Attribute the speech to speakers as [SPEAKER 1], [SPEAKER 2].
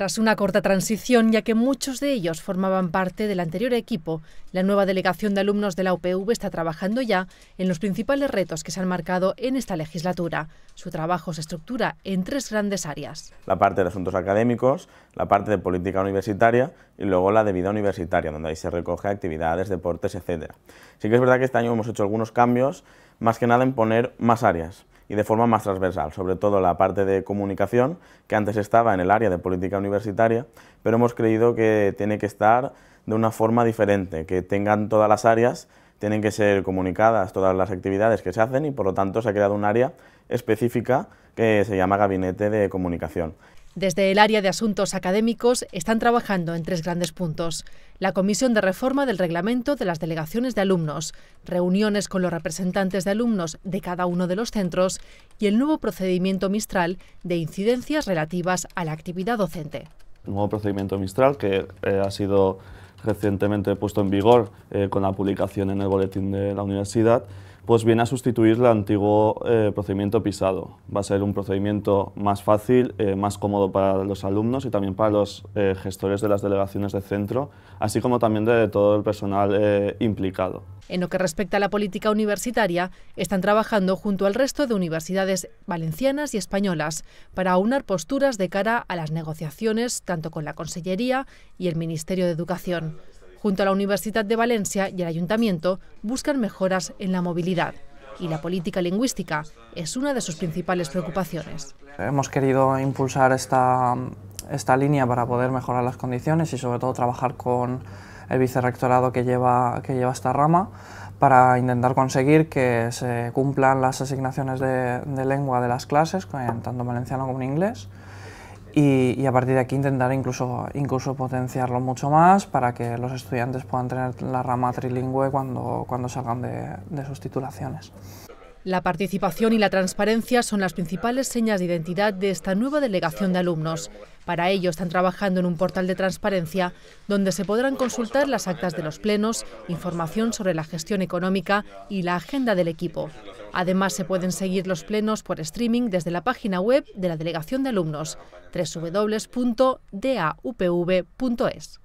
[SPEAKER 1] Tras una corta transición, ya que muchos de ellos formaban parte del anterior equipo, la nueva delegación de alumnos de la UPV está trabajando ya en los principales retos que se han marcado en esta legislatura. Su trabajo se estructura en tres grandes áreas.
[SPEAKER 2] La parte de asuntos académicos, la parte de política universitaria y luego la de vida universitaria, donde ahí se recoge actividades, deportes, etc. Sí que es verdad que este año hemos hecho algunos cambios, más que nada en poner más áreas, y de forma más transversal, sobre todo la parte de comunicación, que antes estaba en el área de política universitaria, pero hemos creído que tiene que estar de una forma diferente, que tengan todas las áreas, tienen que ser comunicadas todas las actividades que se hacen y por lo tanto se ha creado un área específica que se llama Gabinete de Comunicación.
[SPEAKER 1] Desde el área de asuntos académicos están trabajando en tres grandes puntos. La comisión de reforma del reglamento de las delegaciones de alumnos, reuniones con los representantes de alumnos de cada uno de los centros y el nuevo procedimiento Mistral de incidencias relativas a la actividad docente.
[SPEAKER 3] El nuevo procedimiento Mistral que eh, ha sido recientemente puesto en vigor eh, con la publicación en el boletín de la universidad pues viene a sustituir el antiguo eh, procedimiento pisado. Va a ser un procedimiento más fácil, eh, más cómodo para los alumnos y también para los eh, gestores de las delegaciones de centro, así como también de todo el personal implicado.
[SPEAKER 1] En lo que respecta a la política universitaria, están trabajando junto al resto de universidades valencianas y españolas para aunar posturas de cara a las negociaciones tanto con la Consellería y el Ministerio de Educación. Junto a la Universidad de Valencia y el Ayuntamiento buscan mejoras en la movilidad y la política lingüística es una de sus principales preocupaciones.
[SPEAKER 4] Hemos querido impulsar esta, línea para poder mejorar las condiciones y sobre todo trabajar con el vicerrectorado que lleva, esta rama para intentar conseguir que se cumplan las asignaciones de, de lengua de las clases, tanto en valenciano como en inglés, y, a partir de aquí intentar incluso, incluso potenciarlo mucho más para que los estudiantes puedan tener la rama trilingüe cuando, salgan de sus titulaciones.
[SPEAKER 1] La participación y la transparencia son las principales señas de identidad de esta nueva delegación de alumnos. Para ello están trabajando en un portal de transparencia donde se podrán consultar las actas de los plenos, información sobre la gestión económica y la agenda del equipo. Además, se pueden seguir los plenos por streaming desde la página web de la Delegación de Alumnos, www.daupv.es.